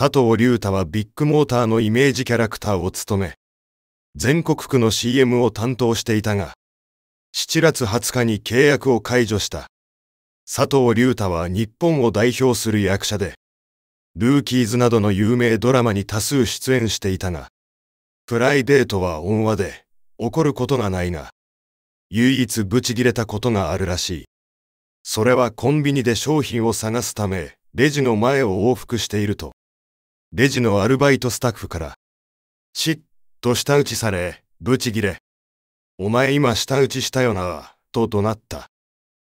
佐藤隆太はビッグモーターのイメージキャラクターを務め、全国区の CM を担当していたが、7月20日に契約を解除した佐藤隆太は日本を代表する役者で、ルーキーズなどの有名ドラマに多数出演していたが、プライベートは温和で、怒ることがないが、唯一ブチギレたことがあるらしい。それはコンビニで商品を探すため、レジの前を往復していると、レジのアルバイトスタッフから、ちっと舌打ちされ、ブチギレ。お前今舌打ちしたよな、と怒鳴った。